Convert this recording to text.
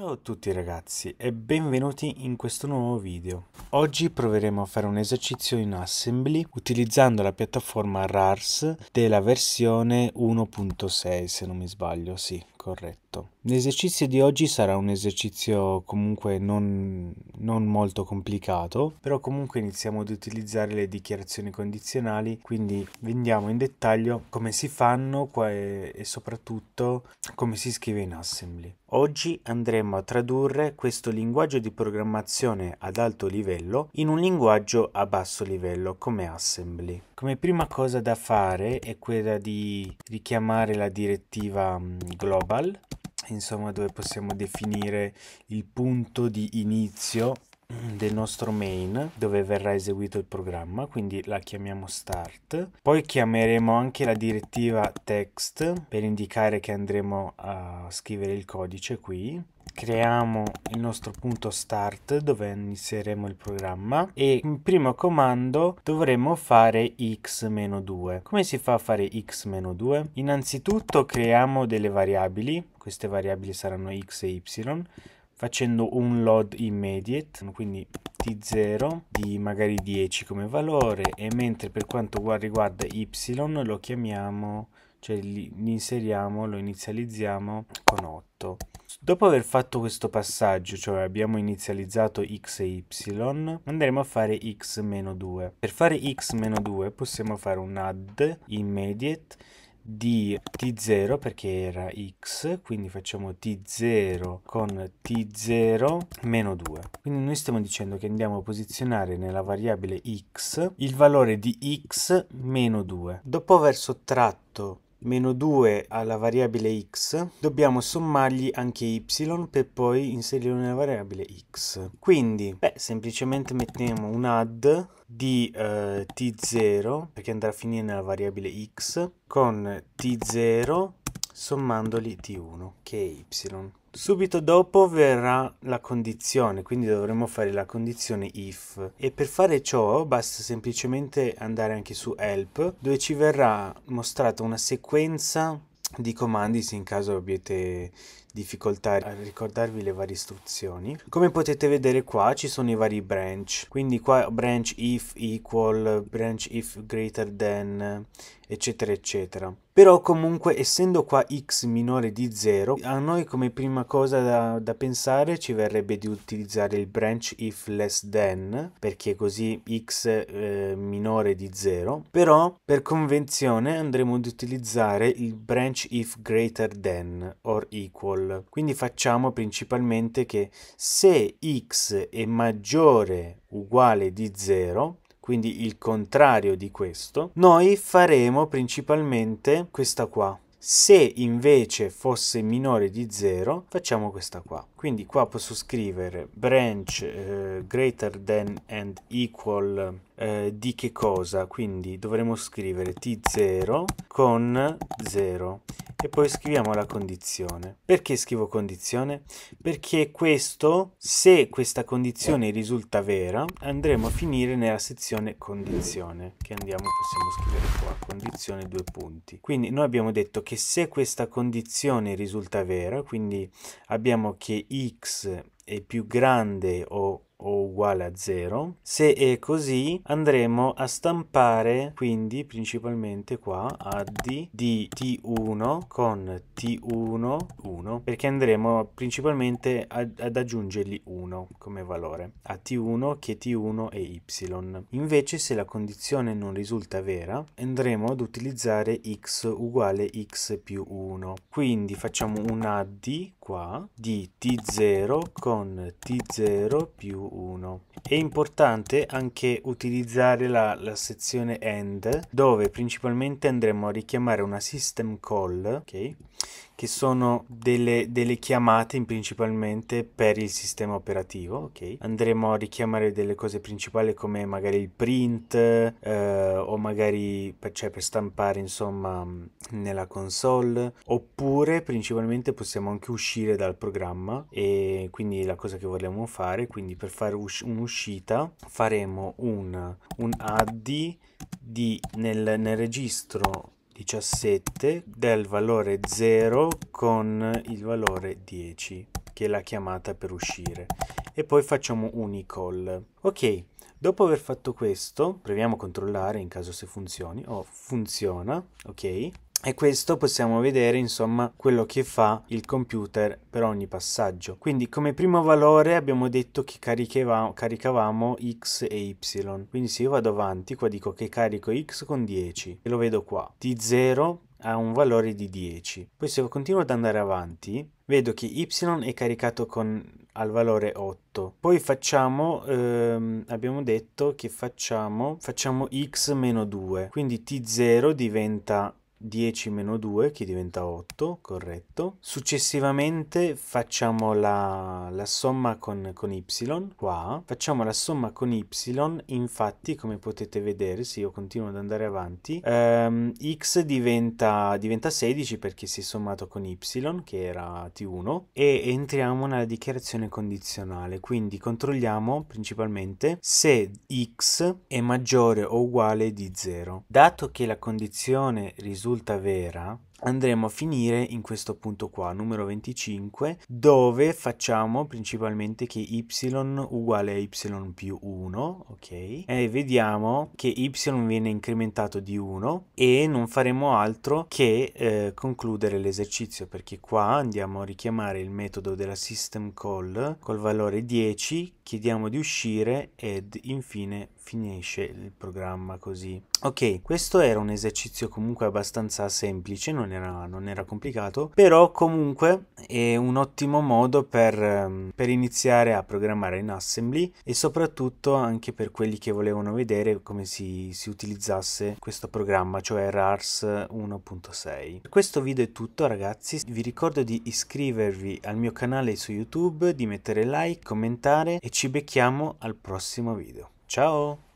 Ciao a tutti ragazzi e benvenuti in questo nuovo video. Oggi proveremo a fare un esercizio in Assembly utilizzando la piattaforma RARS della versione 1.6 se non mi sbaglio, sì, corretto. L'esercizio di oggi sarà un esercizio comunque non, non, molto complicato, però comunque iniziamo ad utilizzare le dichiarazioni condizionali, quindi vediamo in dettaglio come si fanno e, e soprattutto come si scrive in assembly. Oggi andremo a tradurre questo linguaggio di programmazione ad alto livello in un linguaggio a basso livello come assembly. Come prima cosa da fare è quella di richiamare la direttiva mm, global, insomma dove possiamo definire il punto di inizio del nostro main dove verrà eseguito il programma quindi la chiamiamo start poi chiameremo anche la direttiva text per indicare che andremo a scrivere il codice qui creiamo il nostro punto start dove inizieremo il programma e in primo comando dovremo fare x-2. Come si fa a fare x-2? Innanzitutto creiamo delle variabili, queste variabili saranno x e y facendo un load immediate, quindi t0 di magari 10 come valore e mentre per quanto riguarda y lo chiamiamo, cioè li inseriamo, lo inizializziamo con 8. Dopo aver fatto questo passaggio, cioè abbiamo inizializzato x e y, andremo a fare x-2. Per fare x-2 possiamo fare un add immediate di t0 perché era x quindi facciamo t0 con t0 meno 2 quindi noi stiamo dicendo che andiamo a posizionare nella variabile x il valore di x meno 2 dopo aver sottratto meno 2 alla variabile x, dobbiamo sommargli anche y per poi inserirlo nella variabile x. Quindi, beh, semplicemente mettiamo un add di eh, t0, perché andrà a finire nella variabile x, con t0 sommandoli di 1, che è y. Subito dopo verrà la condizione, quindi dovremo fare la condizione if e per fare ciò basta semplicemente andare anche su help dove ci verrà mostrata una sequenza di comandi se in caso abbiate difficoltà a ricordarvi le varie istruzioni come potete vedere qua ci sono i vari branch quindi qua branch if equal branch if greater than eccetera eccetera però comunque essendo qua x minore di 0 a noi come prima cosa da, da, pensare ci verrebbe di utilizzare il branch if less than perché così x eh, minore di 0 però per convenzione andremo ad utilizzare il branch if greater than or equal quindi facciamo principalmente che se x è maggiore uguale di 0 quindi il contrario di questo, noi faremo principalmente questa qua. Se invece fosse minore di 0, facciamo questa qua. Quindi qua posso scrivere branch eh, greater than and equal eh, di che cosa? Quindi dovremmo scrivere t0 con 0 e poi scriviamo la condizione. Perché scrivo condizione? Perché questo, se questa condizione risulta vera, andremo a finire nella sezione condizione, che andiamo, possiamo scrivere qua, condizione due punti. Quindi noi abbiamo detto che se questa condizione risulta vera, quindi abbiamo che x è più grande o o uguale a 0. Se è così andremo a stampare quindi principalmente qua add di t1 con t1 1 perché andremo principalmente ad, ad aggiungergli 1 come valore a t1 che t1 è y. Invece se la condizione non risulta vera andremo ad utilizzare x uguale x più 1. Quindi facciamo un add qua di t0 con t0 più 1 1. È importante anche utilizzare la, la sezione end dove principalmente andremo a richiamare una system call okay, che sono delle, delle chiamate principalmente per il sistema operativo. Okay? Andremo a richiamare delle cose principali come magari il print eh, o magari per, cioè per stampare insomma nella console oppure principalmente possiamo anche uscire dal programma e quindi la cosa che vogliamo fare quindi per fare us- un'uscita faremo un, un add di nel, nel registro 17 del valore 0 con il valore 10 che è la chiamata per uscire e poi facciamo un e-call. Ok, dopo aver fatto questo proviamo a controllare in caso se funzioni. Oh, funziona, ok. E questo possiamo vedere insomma quello che fa il computer per ogni passaggio. Quindi come primo valore abbiamo detto che caricavamo x e y. Quindi se io vado avanti qua dico che carico x con 10 e lo vedo qua. T0 ha un valore di 10. Poi se continuo ad andare avanti vedo che y è caricato con al valore 8 poi facciamo ehm, abbiamo detto che facciamo facciamo x meno 2 quindi t0 diventa 10 meno 2 che diventa 8, corretto. Successivamente facciamo la, la somma con, con, y, qua. Facciamo la somma con y, infatti come potete vedere, se io continuo ad andare avanti, ehm, x diventa, diventa 16 perché si è sommato con y, che era t1, e entriamo nella dichiarazione condizionale. Quindi controlliamo principalmente se x è maggiore o uguale di 0. Dato che la condizione risulta risulta vera andremo a finire in questo punto qua, numero 25, dove facciamo principalmente che y uguale a y più 1, ok? E vediamo che y viene incrementato di 1 e non faremo altro che eh, concludere l'esercizio perché qua andiamo a richiamare il metodo della system call col valore 10, chiediamo di uscire ed infine finisce il programma così. Ok, questo era un esercizio comunque abbastanza semplice, non non era, non era complicato, però comunque è un ottimo modo per, ehm, per, iniziare a programmare in Assembly e soprattutto anche per quelli che volevano vedere come si, si utilizzasse questo programma, cioè RARS 1.6. Per questo video è tutto ragazzi, vi ricordo di iscrivervi al mio canale su YouTube, di mettere like, commentare e ci becchiamo al prossimo video. Ciao!